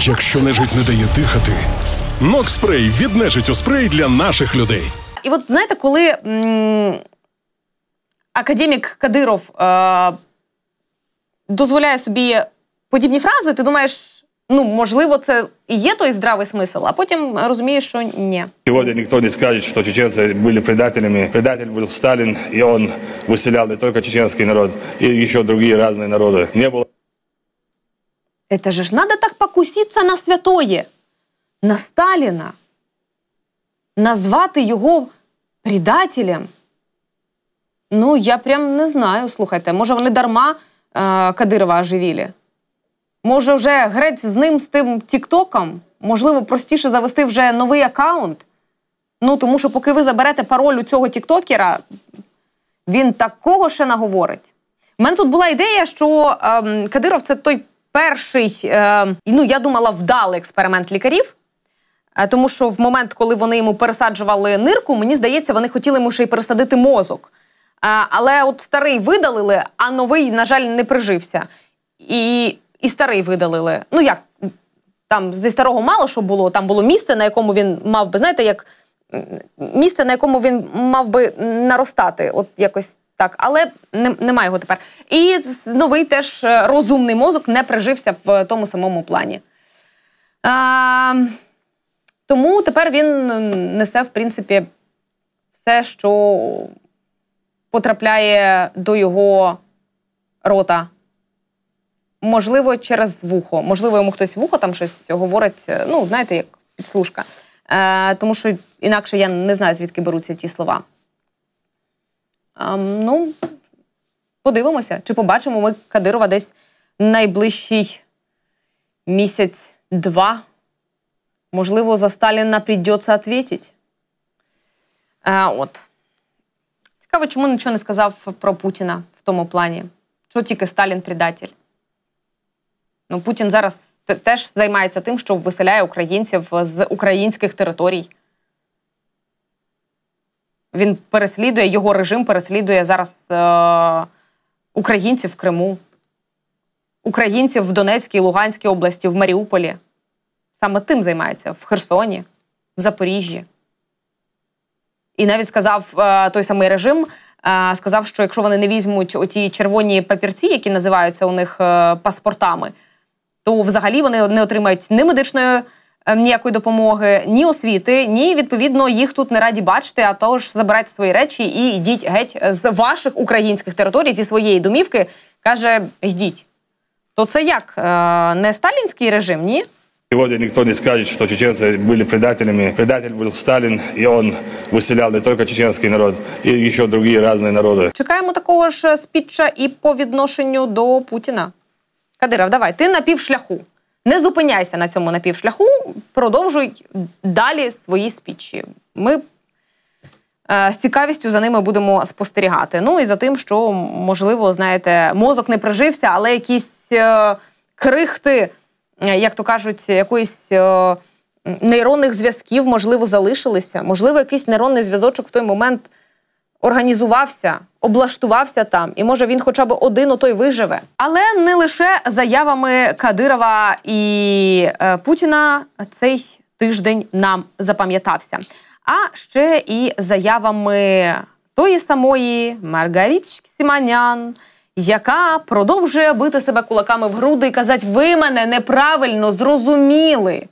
Якщо нежить не дає дихати, Нокспрей від нежить у спрей для наших людей. І от знаєте, коли м- академік Кадиров е- дозволяє собі подібні фрази, ти думаєш, ну можливо, це і є той здравий смисл, а потім розумієш, що ні. Сьогодні ніхто не скаже, що чеченці були предателями. Предатель був Сталін, і він виселяв не тільки чеченський народ, і ще інші різні народи. Не було. Это же ж надо так покуситься на святое, на Сталіна, назвати його предателем. Ну, я прям не знаю, слухайте, може, вони дарма е Кадирова оживілі? Може, вже грець з ним з тим Тіктоком? Можливо, простіше завести вже новий аккаунт. Ну, тому що, поки ви заберете пароль у цього Тіктокера, він такого ще наговорить. У мене тут була ідея, що е Кадиров це той перший, е, ну я думала, вдалий експеримент лікарів. Е, тому що в момент, коли вони йому пересаджували нирку, мені здається, вони хотіли йому ще й пересадити мозок. Е, але от старий видалили, а новий, на жаль, не прижився. І і старий видалили. Ну як там зі старого мало що було, там було місце, на якому він мав би, знаєте, як місце, на якому він мав би наростати. От якось так, але немає його тепер. І новий теж е, розумний мозок не прижився в тому самому плані. А, Тому тепер він несе, в принципі, все, що потрапляє до його рота. Можливо, через вухо. Можливо, йому хтось вухо там щось говорить. Е, ну, знаєте, як підслужка. Е, Тому що інакше я не знаю, звідки беруться ті слова. А, ну, подивимося, чи побачимо ми Кадирова десь найближчий місяць-два. Можливо, за Сталіна прийдеться відповідати. А, е, От. Цікаво, чому нічого не сказав про Путіна в тому плані. Що тільки Сталін предатель? Ну, Путін зараз теж займається тим, що виселяє українців з українських територій. Він переслідує його режим, переслідує зараз е- українців в Криму, українців в Донецькій, Луганській області, в Маріуполі. Саме тим займається в Херсоні, в Запоріжжі. І навіть сказав е- той самий режим. Е, сказав, що якщо вони не візьмуть оті червоні папірці, які називаються у них е, паспортами, то взагалі вони не отримають ні медичної Е, ніякої допомоги, ні освіти, ні відповідно їх тут не раді бачити. А то ж забирайте свої речі і йдіть геть з ваших українських територій, зі своєї домівки. каже: йдіть. То це як е, не сталінський режим? Ні. Сегодня ніхто не скаже, що чеченці були предателями. Предатель був Сталін, і он выселял не только чеченський народ, і еще другі разные народи. Чекаємо такого ж спіча і по відношенню до Путіна. Кадиров, давай ти на півшляху. Не зупиняйся на цьому напівшляху, продовжуй далі свої спічі. Ми е, з цікавістю за ними будемо спостерігати. Ну і за тим, що, можливо, знаєте, мозок не прижився, але якісь е, крихти, е, як то кажуть, якоїсь. Е, Нейронних зв'язків, можливо, залишилися, можливо, якийсь нейронний зв'язочок в той момент організувався, облаштувався там, і може він хоча б один отой виживе. Але не лише заявами Кадирова і е, Путіна цей тиждень нам запам'ятався, а ще і заявами тої самої Маргаріт Сіманян, яка продовжує бити себе кулаками в груди і казати: ви мене неправильно зрозуміли.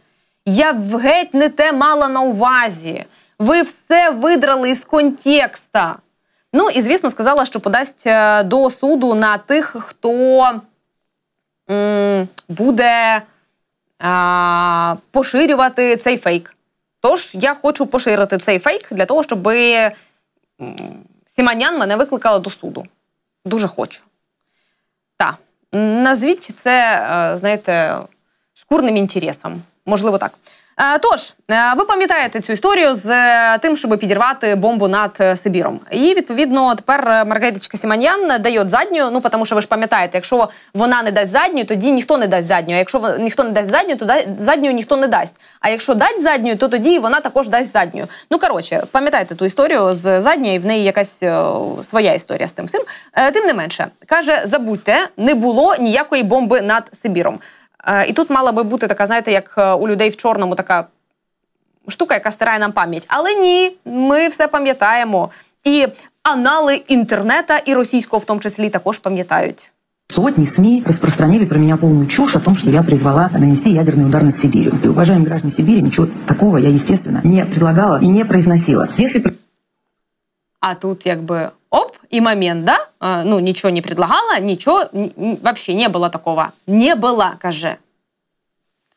Я геть не те мала на увазі. Ви все видрали із контекста. Ну і звісно, сказала, що подасть е, до суду на тих, хто м, буде а, поширювати цей фейк. Тож я хочу поширити цей фейк для того, щоб Сіманян мене викликала до суду. Дуже хочу. Та назвіть це, е, знаєте, шкурним інтересом можливо так. Е, тож е, ви пам'ятаєте цю історію з е, тим, щоб підірвати бомбу над Сибіром. І відповідно тепер Маргариточка Сіманьян дає задню. Ну тому що ви ж пам'ятаєте, якщо вона не дасть задню, тоді ніхто не дасть задню. А Якщо ніхто не дасть задню, то задню ніхто не дасть. А якщо дать задню, то тоді вона також дасть задню. Ну коротше, пам'ятаєте ту історію з задньою, в неї якась своя історія з тим всім. Тим не менше, каже: забудьте, не було ніякої бомби над Сибіром. Е, і тут мала би бути така, знаєте, як е, у людей в чорному така штука, яка стирає нам пам'ять. Але ні, ми все пам'ятаємо. І анали інтернета і російського, в тому числі, також пам'ятають. Сотни СМИ распространили про меня полную чушь о том, что я призвала нанести ядерный удар над Сибирью. И, уважаемые граждане Сибири, ничего такого я, естественно, не предлагала и не произносила. Если... А тут как бы оп, и момент, да? Э, ну, ничего не предлагала, ничего вообще не было такого. Не было, каже.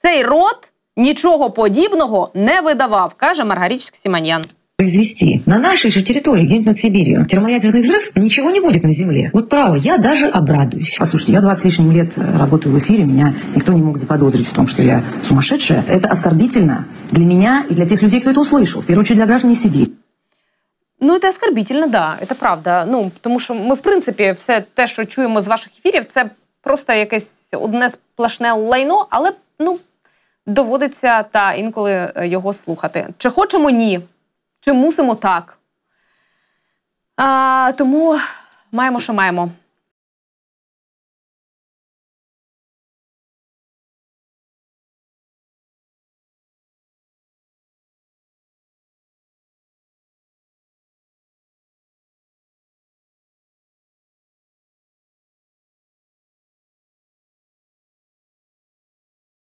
Цей род нічого подобного не выдавал, каже Маргаріч Сіманьян. произвести на нашей же территории, где-нибудь над Сибирью, термоядерный взрыв, ничего не будет на Земле. Вот право, я даже обрадуюсь. Послушайте, я 20 лишним лет э, работаю в эфире, меня никто не мог заподозрить в том, что я сумасшедшая. Это оскорбительно для меня и для тех людей, кто это услышал, в первую очередь для граждан Сибири. Ну, це оскорбительно, да, це правда. Ну, тому що ми, в принципі, все те, що чуємо з ваших ефірів, це просто якесь одне сплошне лайно, але ну, доводиться та інколи е, його слухати. Чи хочемо ні, чи мусимо так. А, Тому маємо, що маємо.